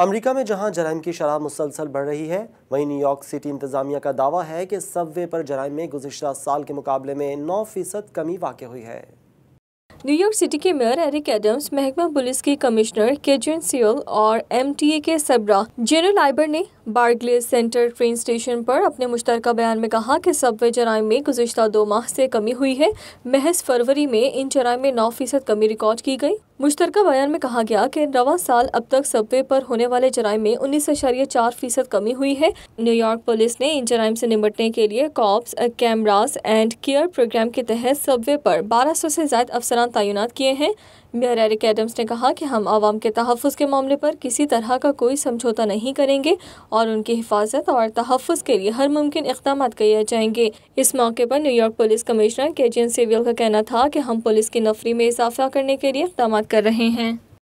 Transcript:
America में जहां जराइम की शराब मुसलसल बढ़ रही है वहीं न्यूयॉर्क सिटी इंतजामिया का दावा है कि सबवे पर जराइम में गुजशत साल के मुकाबले में नौ फीसद कमी वाक़ हुई है न्यूयॉर्क सिटी के मेयर एरिक एडम्स महकमा पुलिस के कमिश्नर केजन सियोल और एमटीए के सबरा जनरल आइबर ने बार्गले सेंटर ट्रेन स्टेशन पर अपने मुश्तर बयान में कहा कि सबवे जराइम में गुजशत दो माह से कमी हुई है महज फरवरी में इन जराइम में नौ फीसद कमी रिकॉर्ड की गई मुश्तर बयान में कहा गया कि रवा साल अब तक सबवे पर होने वाले जराय में उन्नीस अशारिया चार फीसद कमी हुई है न्यूयॉर्क पुलिस ने इन जराय से निपटने के लिए cops cameras and care program के तहत सबवे पर 1200 से ज्यादा अफसरान तैनात किए हैं मेयर एरिक एडम्स ने कहा कि हम आवाम के तहफ़ के मामले पर किसी तरह का कोई समझौता नहीं करेंगे और उनकी हिफाजत और तहफ़ के लिए हर मुमकिन इकदाम किए जाएंगे इस मौके पर न्यूयॉर्क पुलिस कमिश्नर के जी सेवियल का कहना था कि हम पुलिस की नफरी में इजाफा करने के लिए इकदाम कर रहे हैं